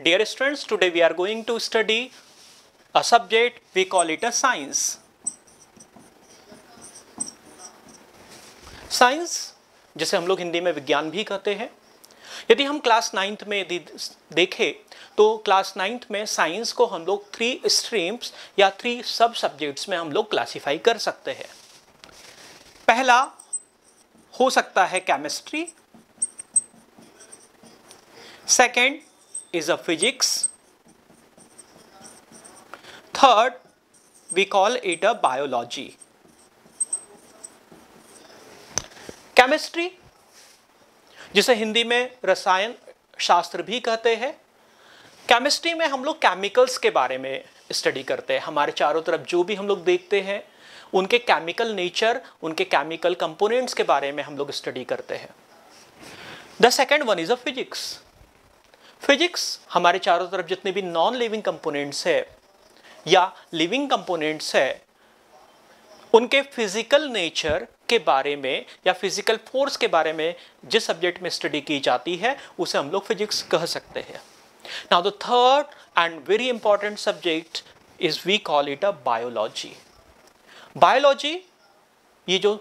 Dear students, today we are going to study a subject, we call it a science. Science जिसे हम लोग हिंदी में विज्ञान भी कहते हैं यदि हम क्लास नाइन्थ में यदि देखें तो क्लास नाइन्थ में साइंस को हम लोग थ्री स्ट्रीम्स या थ्री सब सब्जेक्ट्स में हम लोग क्लासीफाई कर सकते हैं पहला हो सकता है chemistry second is a physics. Third, we call it a biology. Chemistry जिसे हिंदी में रसायन शास्त्र भी कहते हैं केमिस्ट्री में हम लोग केमिकल्स के बारे में स्टडी करते हैं हमारे चारों तरफ जो भी हम लोग देखते हैं उनके केमिकल नेचर उनके केमिकल कंपोनेंट्स के बारे में हम लोग स्टडी करते हैं the second one is a physics physics हमारे चारों तरफ जितने भी नॉन लिविंग कंपोनेंट्स है या लिविंग कंपोनेंट्स है उनके फिजिकल नेचर के बारे में या फिजिकल फोर्स के बारे में जिस सब्जेक्ट में स्टडी की जाती है उसे हम लोग फिजिक्स कह सकते हैं now the third and very important subject is we call it a biology biology ये जो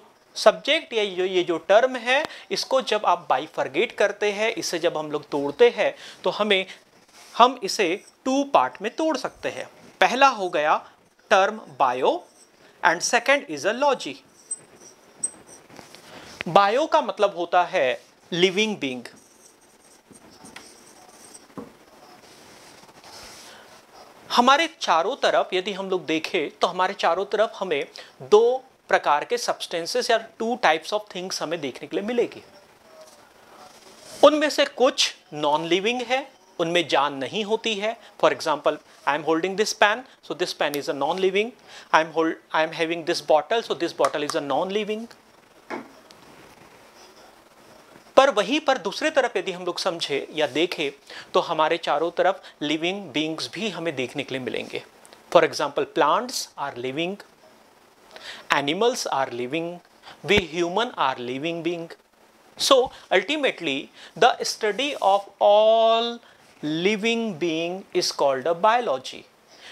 सब्जेक्ट या जो ये जो टर्म है इसको जब आप बाइफर्गेट करते हैं इसे जब हम लोग तोड़ते हैं तो हमें हम इसे टू पार्ट में तोड़ सकते हैं पहला हो गया term bio and second is a logy bio का मतलब होता है लिविंग बींग हमारे चारों तरफ यदि हम लोग देखें तो हमारे चारों तरफ हमें दो प्रकार के सब्सटेंसेस या टू टाइप्स ऑफ थिंग्स हमें देखने के लिए मिलेगी उनमें से कुछ नॉन लिविंग है उनमें जान नहीं होती है for example I am holding this pen so this pen is a non living I am hold I am having this bottle so this bottle is a non living पर वहीं पर दूसरे तरफ यदि हम लोग समझे या देखें तो हमारे चारों तरफ लिविंग बींग्स भी हमें देखने के लिए मिलेंगे for example plants are living Animals are living, we human are living being. So ultimately the study of all living being is called a biology.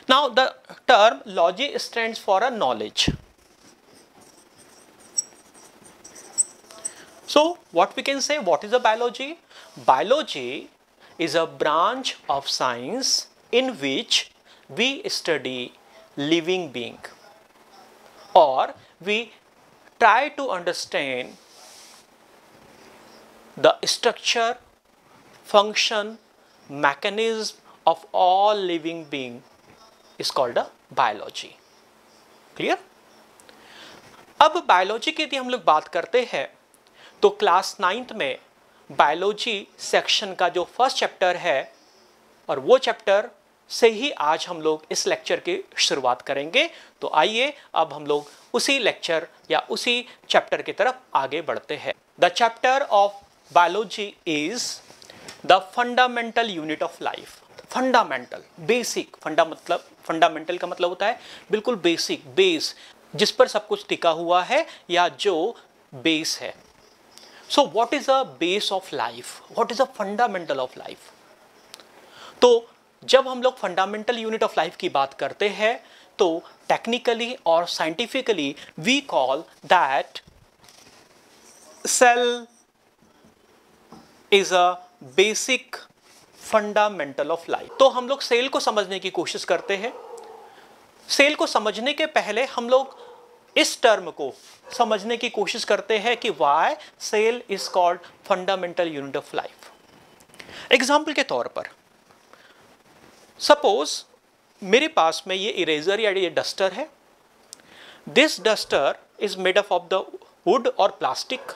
Now the term logy stands for a knowledge. So what we can say what is a biology? Biology is a branch of science in which we study living being. or we try to understand the structure, function, mechanism of all living being is called a biology. Clear? अब biology की यदि हम लोग बात करते हैं तो class ninth में बायोलॉजी सेक्शन का जो फर्स्ट चैप्टर है और वो चैप्टर से ही आज हम लोग इस लेक्चर की शुरुआत करेंगे तो आइए अब हम लोग उसी लेक्चर या उसी चैप्टर की तरफ आगे बढ़ते हैं the chapter of biology is the fundamental unit of life fundamental basic funda मतलब फंडामेंटल का मतलब होता है बिल्कुल बेसिक बेस जिस पर सब कुछ टिका हुआ है या जो बेस है so what is a base of life what is a fundamental of life तो जब हम लोग फंडामेंटल यूनिट ऑफ लाइफ की बात करते हैं तो टेक्निकली और scientifically we call that cell is a basic fundamental of life तो हम लोग सेल को समझने की कोशिश करते हैं सेल को समझने के पहले हम लोग इस टर्म को समझने की कोशिश करते हैं कि why cell is called fundamental unit of life example के तौर पर सपोज मेरे पास में ये इरेजर या ये डस्टर है this duster is made up of the wood और प्लास्टिक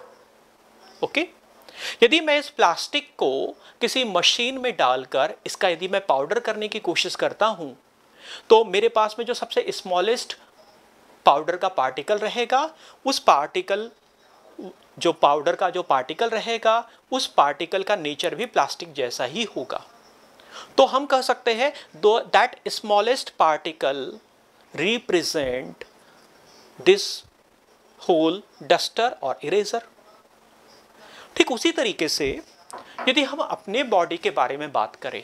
ओके यदि मैं इस प्लास्टिक को किसी मशीन में डालकर इसका यदि मैं पाउडर करने की कोशिश करता हूँ तो मेरे पास में जो सबसे स्मॉलेस्ट पाउडर का पार्टिकल रहेगा उस पार्टिकल जो पाउडर का जो पार्टिकल रहेगा उस पार्टिकल का नेचर भी प्लास्टिक जैसा ही होगा तो हम कह सकते हैं दो that smallest particle represent this whole duster और इरेजर ठीक उसी तरीके से यदि हम अपने बॉडी के बारे में बात करें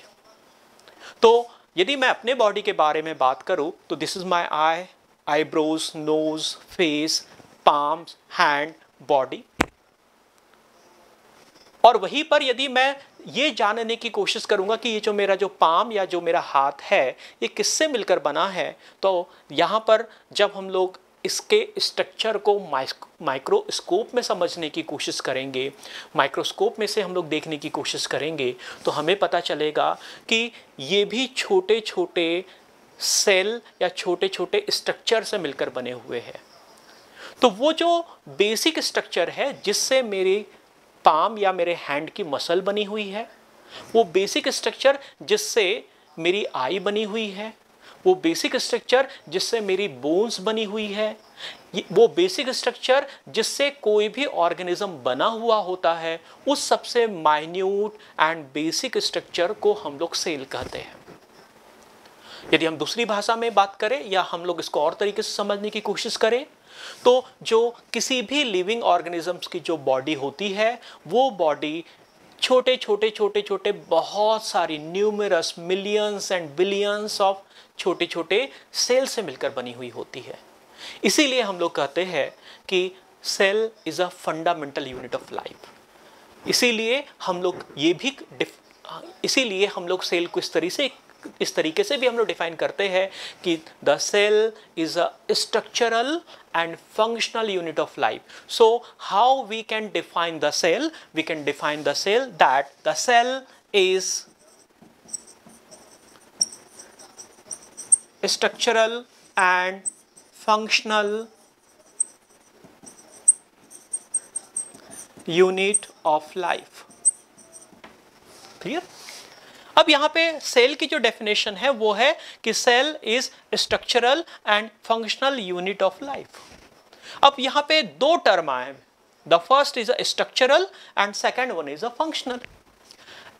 तो यदि मैं अपने बॉडी के बारे में बात करूं तो this is my eye eyebrows nose face palms hand body और वहीं पर यदि मैं ये जानने की कोशिश करूँगा कि ये जो मेरा जो पाम या जो मेरा हाथ है ये किससे मिलकर बना है तो यहाँ पर जब हम लोग इसके स्ट्रक्चर को माइक्रोस्कोप में समझने की कोशिश करेंगे माइक्रोस्कोप में से हम लोग देखने की कोशिश करेंगे तो हमें पता चलेगा कि ये भी छोटे छोटे सेल या छोटे छोटे स्ट्रक्चर से मिलकर बने हुए हैं तो वो जो बेसिक स्ट्रक्चर है जिससे मेरी पाम या मेरे हैंड की मसल बनी हुई है वो बेसिक स्ट्रक्चर जिससे मेरी आई बनी हुई है वो बेसिक स्ट्रक्चर जिससे मेरी बोन्स बनी हुई है वो बेसिक स्ट्रक्चर जिससे कोई भी ऑर्गेनिज्म बना हुआ होता है उस सबसे माइन्यूट एंड बेसिक स्ट्रक्चर को हम लोग सेल कहते हैं यदि हम दूसरी भाषा में बात करें या हम लोग इसको और तरीके से समझने की कोशिश करें तो जो किसी भी लिविंग ऑर्गेनिजम्स की जो बॉडी होती है वो बॉडी छोटे छोटे छोटे छोटे बहुत सारी numerous millions and billions of छोटे छोटे सेल से मिलकर बनी हुई होती है इसीलिए हम लोग कहते हैं कि cell is a fundamental unit of life इसीलिए हम लोग ये भी इसीलिए हम लोग सेल को इस तरीके से इस तरीके से भी हम लोग डिफाइन करते हैं कि the cell is a structural and functional unit of life so how we can define the cell we can define the cell that the cell is structural and functional unit of life ठीक है अब यहाँ पे cell की जो definition है वो है कि cell is structural and functional unit of life अब यहाँ पे दो टर्म आए the first is a structural and second one is a functional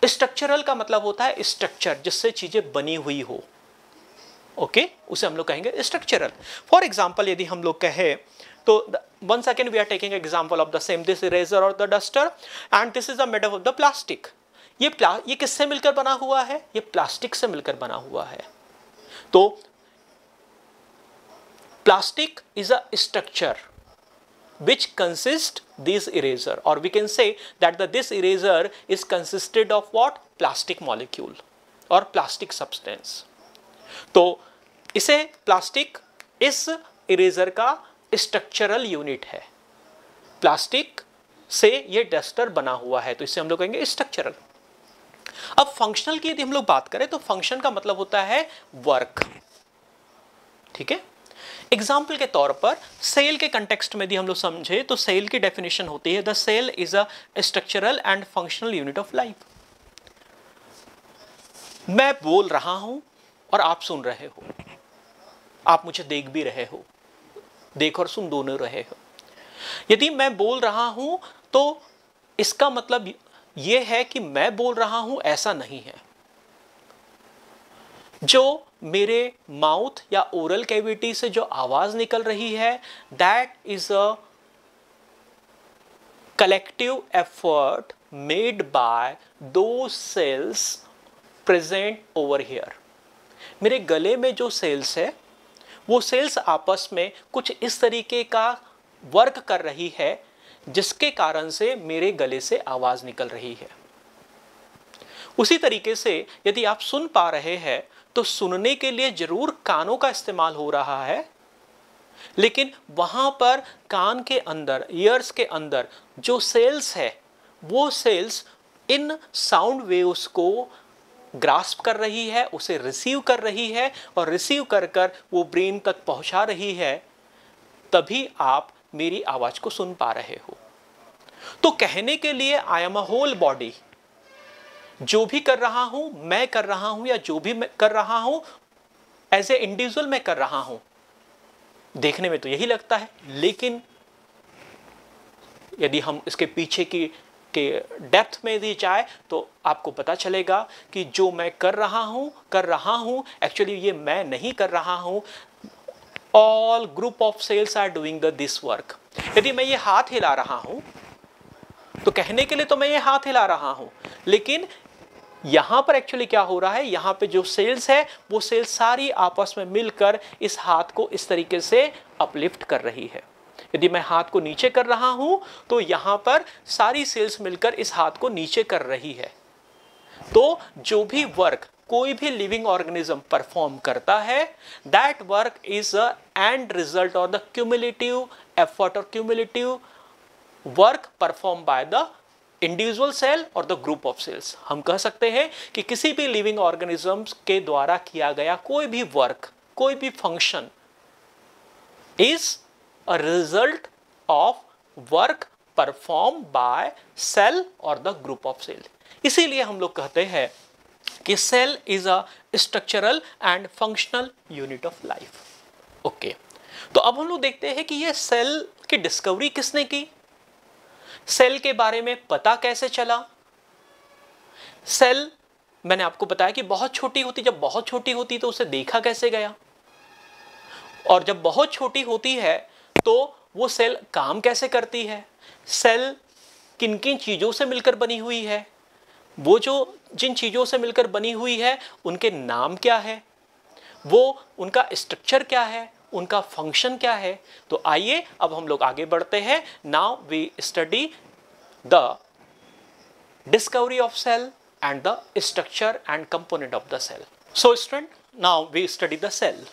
structural का मतलब होता है स्ट्रक्चर जिससे चीजें बनी हुई हो ओके okay? उसे हम लोग कहेंगे स्ट्रक्चरल फॉर एग्जाम्पल यदि हम लोग कहें तो one second we are taking example of the same this eraser और the duster and this is the made of the plastic ये ये किससे मिलकर बना हुआ है ये प्लास्टिक से मिलकर बना हुआ है तो plastic is a structure which consist this eraser और we can say that the this eraser is consisted of what plastic molecule और प्लास्टिक सब्सटेंस तो इसे प्लास्टिक इस इरेजर का स्ट्रक्चरल यूनिट है प्लास्टिक से ये डस्टर बना हुआ है तो इसे हम लोग कहेंगे स्ट्रक्चरल अब फंक्शनल की यदि हम लोग बात करें तो फंक्शन का मतलब होता है वर्क ठीक है एग्जाम्पल के तौर पर सेल के कंटेक्सट में यदि हम लोग समझे तो सेल की डेफिनेशन होती है the cell is a structural and functional unit of life मैं बोल रहा हूं और आप सुन रहे हो आप मुझे देख भी रहे हो देख और सुन दोनों रहे हो यदि मैं बोल रहा हूं तो इसका मतलब यह है कि मैं बोल रहा हूं ऐसा नहीं है जो मेरे माउथ या ओरल कैविटी से जो आवाज निकल रही है that is a collective effort made by two cells present over here मेरे गले में जो सेल्स है वो सेल्स आपस में कुछ इस तरीके का वर्क कर रही है जिसके कारण से मेरे गले से आवाज निकल रही है उसी तरीके से यदि आप सुन पा रहे हैं तो सुनने के लिए जरूर कानों का इस्तेमाल हो रहा है लेकिन वहां पर कान के अंदर ईयर्स के अंदर जो सेल्स है वो सेल्स इन साउंड वेव्स को ग्रास्प कर रही है उसे रिसीव कर रही है और रिसीव कर कर वो ब्रेन तक पहुंचा रही है तभी आप मेरी आवाज को सुन पा रहे हो तो कहने के लिए I am a whole body जो भी कर रहा हूं मैं कर रहा हूं या जो भी कर रहा हूं एज ए इंडिविजुअल मैं कर रहा हूं देखने में तो यही लगता है लेकिन यदि हम इसके पीछे की के डेप्थ में भी जाए तो आपको पता चलेगा कि जो मैं कर रहा हूं कर रहा हूं एक्चुअली ये मैं नहीं कर रहा हूं all group of cells are doing the this work यदि मैं ये हाथ हिला रहा हूं तो कहने के लिए तो मैं ये हाथ हिला रहा हूं लेकिन यहां पर एक्चुअली क्या हो रहा है यहां पे जो सेल्स है वो सेल्स सारी आपस में मिलकर इस हाथ को इस तरीके से अपलिफ्ट कर रही है यदि मैं हाथ को नीचे कर रहा हूं तो यहां पर सारी सेल्स मिलकर इस हाथ को नीचे कर रही है तो जो भी वर्क कोई भी लिविंग ऑर्गेनिज्म परफॉर्म करता है that work is a end result और द क्यूमुलेटिव एफर्ट और cumulative work perform by the individual cell और द ग्रुप ऑफ सेल्स हम कह सकते हैं कि किसी भी लिविंग ऑर्गेनिजम्स के द्वारा किया गया कोई भी वर्क कोई भी function is a result of work perform by cell और द ग्रुप ऑफ सेल इसीलिए हम लोग कहते हैं कि cell is a structural and functional unit of life okay तो अब हम लोग देखते हैं कि ये सेल की डिस्कवरी किसने की सेल के बारे में पता कैसे चला सेल मैंने आपको बताया कि बहुत छोटी होती जब बहुत छोटी होती तो उसे देखा कैसे गया और जब बहुत छोटी होती है तो वो सेल काम कैसे करती है सेल किन किन चीज़ों से मिलकर बनी हुई है वो जो जिन चीज़ों से मिलकर बनी हुई है उनके नाम क्या है वो उनका स्ट्रक्चर क्या है उनका फंक्शन क्या है तो आइए अब हम लोग आगे बढ़ते हैं now we study the discovery of cell and the structure and component of the cell so student now we study the cell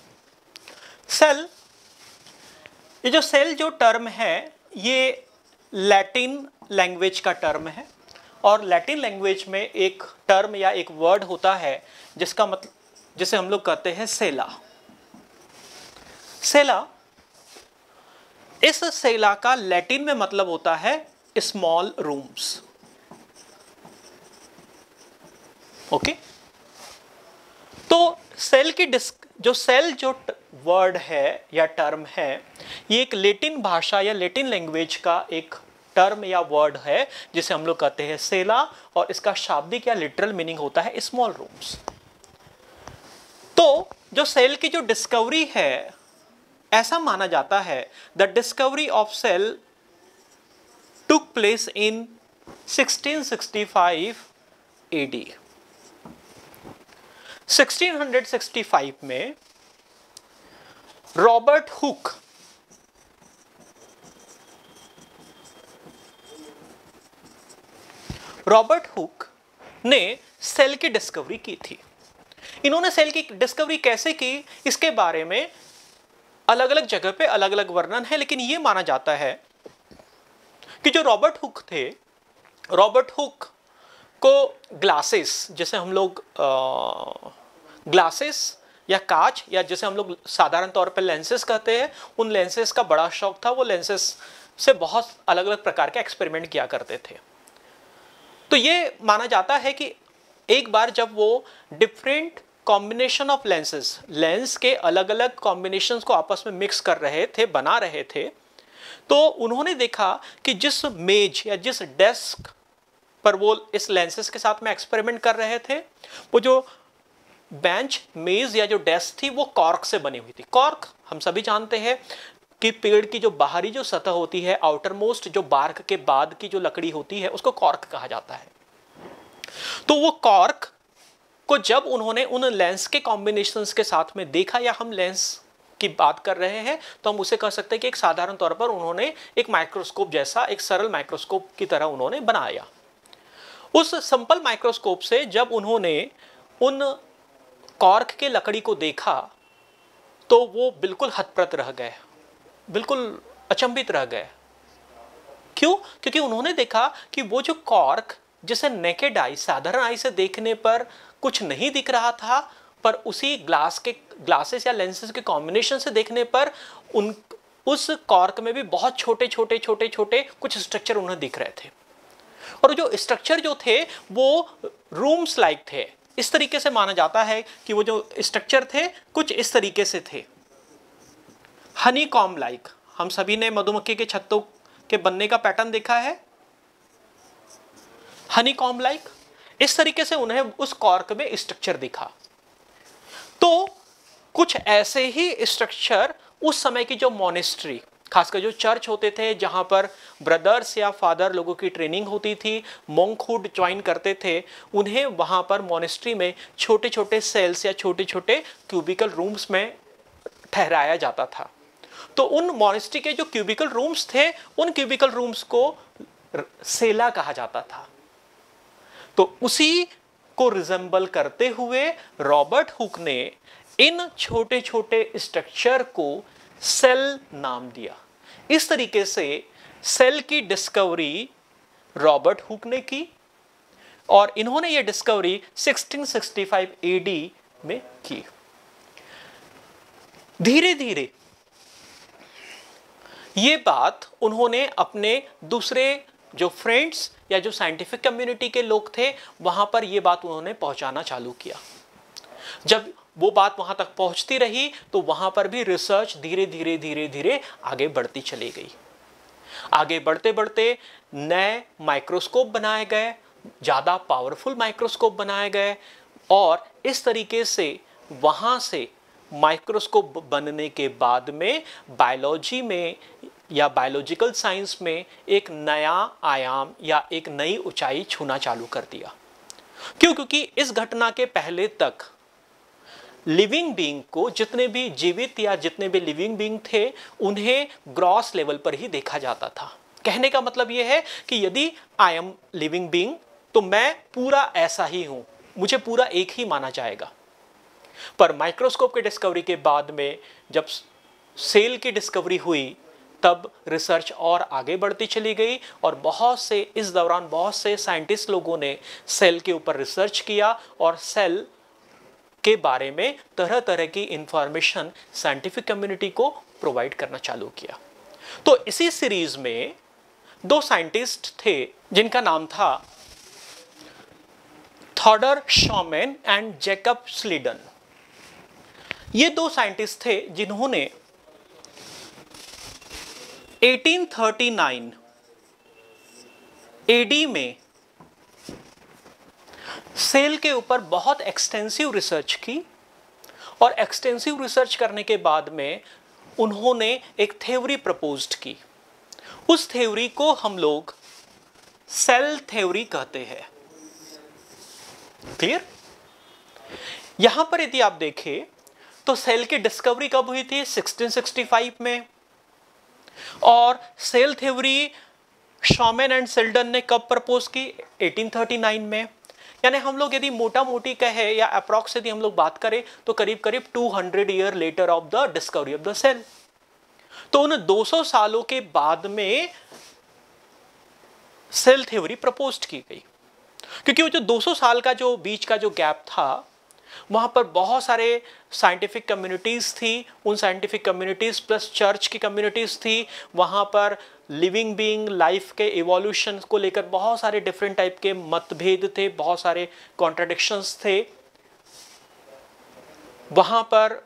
cell ये जो सेल जो टर्म है ये लैटिन लैंग्वेज का टर्म है और लैटिन लैंग्वेज में एक टर्म या एक वर्ड होता है जिसका मतलब जिसे हम लोग कहते हैं सेला सेला इस सेला का लैटिन में मतलब होता है स्मॉल रूम्स ओके तो सेल की डिस्क जो सेल जो वर्ड है या टर्म है ये एक लेटिन भाषा या लेटिन लैंग्वेज का एक टर्म या वर्ड है जिसे हम लोग कहते हैं सेला और इसका शाब्दिक या लिटरल मीनिंग होता है स्मॉल रूम्स तो जो सेल की जो डिस्कवरी है ऐसा माना जाता है the discovery of cell took place in 1665 AD 1665 में रॉबर्ट हुक रॉबर्ट हुक ने सेल की डिस्कवरी की थी इन्होंने सेल की डिस्कवरी कैसे की इसके बारे में अलग अलग जगह पे अलग अलग वर्णन है लेकिन ये माना जाता है कि जो रॉबर्ट हुक थे रॉबर्ट हुक को ग्लासेस जैसे हम लोग ग्लासेस या कांच या जैसे हम लोग साधारण तौर पर लेंसेस कहते हैं उन लेंसेस का बड़ा शौक था वो लेंसेस से बहुत अलग अलग प्रकार के एक्सपेरिमेंट किया करते थे तो ये माना जाता है कि एक बार जब वो different combination of lenses lens के अलग अलग कॉम्बिनेशन को आपस में मिक्स कर रहे थे बना रहे थे तो उन्होंने देखा कि जिस मेज या जिस डेस्क पर वो इस लेंसेज के साथ में एक्सपेरिमेंट कर रहे थे वो जो बेंच मेज या जो डेस्क थी वो कॉर्क से बनी हुई थी कॉर्क हम सभी जानते हैं कि पेड़ की जो बाहरी जो सतह होती है आउटर मोस्ट जो बार्क के बाद की जो लकड़ी होती है उसको कॉर्क कहा जाता है तो वो कॉर्क को जब उन्होंने उन लेंस के कॉम्बिनेशन के साथ में देखा या हम लेंस की बात कर रहे हैं तो हम उसे कह सकते हैं कि एक साधारण तौर पर उन्होंने एक माइक्रोस्कोप जैसा एक सरल माइक्रोस्कोप की तरह उन्होंने बनाया उस सिंपल माइक्रोस्कोप से जब उन्होंने उन कॉर्क के लकड़ी को देखा तो वो बिल्कुल हतप्रत रह गए बिल्कुल अचंभित रह गए क्यों क्योंकि उन्होंने देखा कि वो जो कॉर्क जिसे नेकेड आई साधारण आई से देखने पर कुछ नहीं दिख रहा था पर उसी ग्लास के ग्लासेस या लेंसेज के कॉम्बिनेशन से देखने पर उन उस कॉर्क में भी बहुत छोटे छोटे छोटे छोटे कुछ स्ट्रक्चर उन्हें दिख रहे थे और जो स्ट्रक्चर जो थे वो रूम्स लाइक थे इस तरीके से माना जाता है कि वो जो स्ट्रक्चर थे कुछ इस तरीके से थे हनी कॉम लाइक हम सभी ने मधुमक्खी के छत्तों के बनने का पैटर्न देखा है हनी कॉम लाइक इस तरीके से उन्हें उस कॉर्क में स्ट्रक्चर दिखा तो कुछ ऐसे ही स्ट्रक्चर उस समय की जो मोनेस्ट्री खासकर जो चर्च होते थे जहाँ पर ब्रदर्स या फादर लोगों की ट्रेनिंग होती थी मोंकहुड ज्वाइन करते थे उन्हें वहाँ पर मोनेस्ट्री में छोटे छोटे सेल्स या छोटे छोटे क्यूबिकल रूम्स में ठहराया जाता था तो उन मॉनेस्ट्री के जो क्यूबिकल रूम्स थे उन क्यूबिकल रूम्स को सेला कहा जाता था तो उसी को रिजेंबल करते हुए रॉबर्ट हुक ने इन छोटे छोटे स्ट्रक्चर को सेल नाम दिया इस तरीके से सेल की डिस्कवरी रॉबर्ट हुक ने की और इन्होंने ये डिस्कवरी 1665 एडी में की धीरे धीरे ये बात उन्होंने अपने दूसरे जो फ्रेंड्स या जो साइंटिफिक कम्युनिटी के लोग थे वहाँ पर ये बात उन्होंने पहुँचाना चालू किया जब वो बात वहाँ तक पहुँचती रही तो वहाँ पर भी रिसर्च धीरे धीरे धीरे धीरे आगे बढ़ती चली गई आगे बढ़ते बढ़ते नए माइक्रोस्कोप बनाए गए ज़्यादा पावरफुल माइक्रोस्कोप बनाए गए और इस तरीके से वहाँ से माइक्रोस्कोप बनने के बाद में बायोलॉजी में या बायोलॉजिकल साइंस में एक नया आयाम या एक नई ऊंचाई छूना चालू कर दिया क्यों क्योंकि इस घटना के पहले तक लिविंग बींग को जितने भी जीवित या जितने भी लिविंग बींग थे उन्हें ग्रॉस लेवल पर ही देखा जाता था कहने का मतलब यह है कि यदि आई एम लिविंग बींग तो मैं पूरा ऐसा ही हूं मुझे पूरा एक ही माना जाएगा पर माइक्रोस्कोप की डिस्कवरी के बाद में जब सेल की डिस्कवरी हुई तब रिसर्च और आगे बढ़ती चली गई और बहुत से इस दौरान बहुत से साइंटिस्ट लोगों ने सेल के ऊपर रिसर्च किया और सेल के बारे में तरह तरह की इंफॉर्मेशन साइंटिफिक कम्युनिटी को प्रोवाइड करना चालू किया तो इसी सीरीज में दो साइंटिस्ट थे जिनका नाम था थॉडर शॉमेन एंड जैकब स्लीडन ये दो साइंटिस्ट थे जिन्होंने 1839 एडी में सेल के ऊपर बहुत एक्सटेंसिव रिसर्च की और एक्सटेंसिव रिसर्च करने के बाद में उन्होंने एक थ्योरी प्रपोज की उस थ्योरी को हम लोग सेल थ्योरी कहते हैं क्लियर यहां पर यदि आप देखें तो सेल की डिस्कवरी कब हुई थी 1665 में और cell theory Schwann and Schleiden ने कब प्रपोज की 1839 में यानी हम लोग यदि मोटा मोटी कहे या अप्रॉक्स यदि हम लोग बात करें तो करीब करीब 200 year later of the discovery of the cell तो उन 200 सालों के बाद में सेल थ्योरी प्रपोज की गई क्योंकि वो जो 200 साल का जो बीच का जो गैप था वहाँ पर बहुत सारे साइंटिफिक कम्युनिटीज़ थी उन साइंटिफिक कम्युनिटीज़ प्लस चर्च की कम्युनिटीज़ थी वहाँ पर लिविंग बीइंग लाइफ के एवोल्यूशन को लेकर बहुत सारे डिफरेंट टाइप के मतभेद थे बहुत सारे कॉन्ट्रडिक्शंस थे वहाँ पर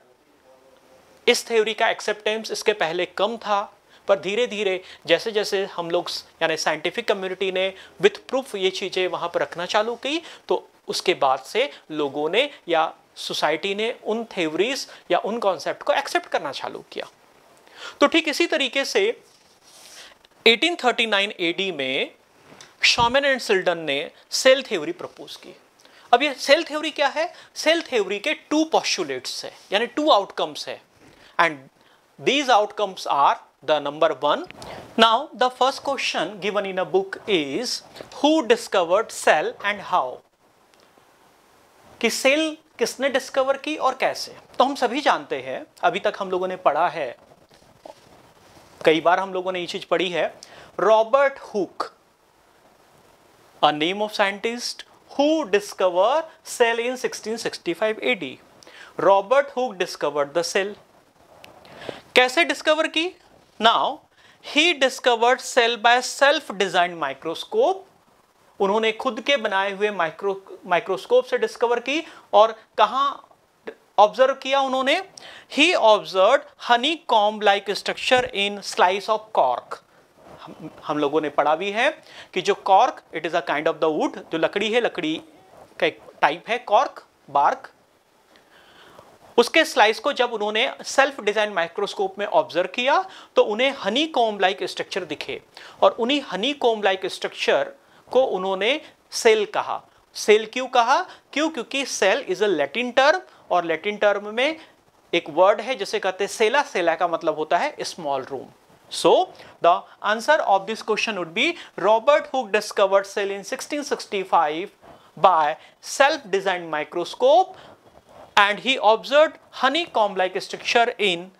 इस थ्योरी का एक्सेप्टेंस इसके पहले कम था पर धीरे धीरे जैसे जैसे हम लोग यानी साइंटिफिक कम्युनिटी ने विथ प्रूफ ये चीज़ें वहाँ पर रखना चालू की तो उसके बाद से लोगों ने या सोसाइटी ने उन थ्योरीज या उन कॉन्सेप्ट को एक्सेप्ट करना चालू किया तो ठीक इसी तरीके से 1839 एडी में शॉमेन एंड सिल्डन ने सेल थ्योरी प्रपोज की अब ये सेल थ्योरी क्या है सेल थ्योरी के टू पॉस्टुलेट्स है यानी टू आउटकम्स है and these outcomes are the number one now the first question given in a book is who discovered cell and how कि सेल किसने डिस्कवर की और कैसे तो हम सभी जानते हैं अभी तक हम लोगों ने पढ़ा है कई बार हम लोगों ने ये चीज पढ़ी है Robert Hooke a name of scientist who discover cell in 1665 AD Robert Hooke discovered the cell कैसे डिस्कवर की now he discovered cell by self design microscope उन्होंने खुद के बनाए हुए माइक्रो माइक्रोस्कोप से डिस्कवर की और कहाँ ऑब्जर्व किया उन्होंने he observe honeycomb like structure in slice of cork हम लोगों ने पढ़ा भी है कि जो cork it is a kind of the wood जो लकड़ी है लकड़ी का एक टाइप है कॉर्क बार्क उसके स्लाइस को जब उन्होंने सेल्फ डिजाइन माइक्रोस्कोप में ऑब्जर्व किया तो उन्हें हनी कॉम्ब लाइक स्ट्रक्चर दिखे और उन्हीं हनी कॉम्ब लाइक स्ट्रक्चर को उन्होंने सेल कहा सेल क्यों कहा क्यों क्योंकि cell is a Latin term और लैटिन टर्म में एक वर्ड है जिसे कहते हैं सेला सेला का मतलब होता है small room so the answer of this question would be Robert Hooke discovered cell in 1665 by self design microscope and he observe honeycomb like structure in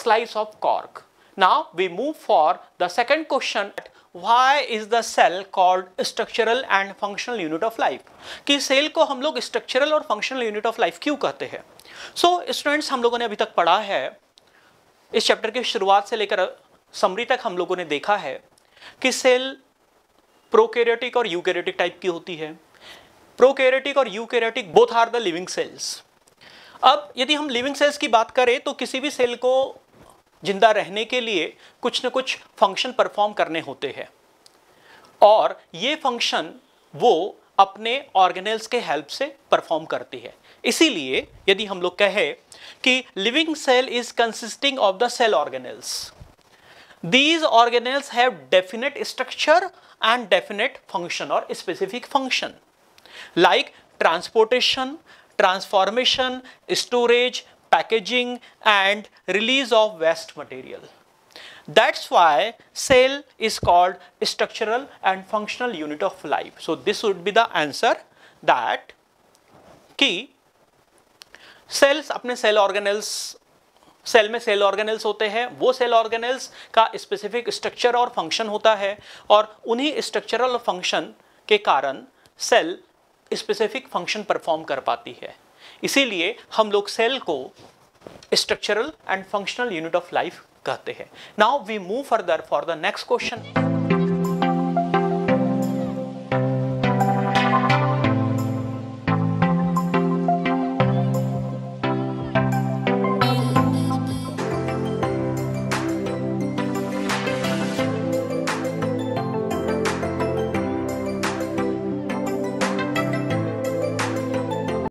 slice of cork now we move for the second question why is the cell called structural and functional unit of life कि cell को हम लोग structural और functional unit of life क्यों कहते हैं so students हम लोगों ने अभी तक पढ़ा है इस चैप्टर की शुरुआत से लेकर समरी तक हम लोगों ने देखा है कि सेल प्रोकैरियोटिक और यूकैरियोटिक टाइप की होती है प्रोकैरियोटिक और eukaryotic both are the living cells अब यदि हम लिविंग सेल्स की बात करें तो किसी भी सेल को जिंदा रहने के लिए कुछ न कुछ फंक्शन परफॉर्म करने होते हैं और ये फंक्शन वो अपने ऑर्गेनल्स के हेल्प से परफॉर्म करती है इसीलिए यदि हम लोग कहें कि living cell is consisting of the cell organelles these organelles have definite structure and definite function और specific function like transportation transformation storage packaging and release of waste material. That's why cell is called structural and functional unit of life. So this would be the answer that ki cells apne cell organelles cell में cell organelles होते हैं वो cell organelles का specific structure और function होता है और उन्हीं स्ट्रक्चरल फंक्शन के कारण सेल स्पेसिफिक फंक्शन परफॉर्म कर पाती है इसीलिए हम लोग सेल को structural and functional unit of life कहते हैं now we move further for the next question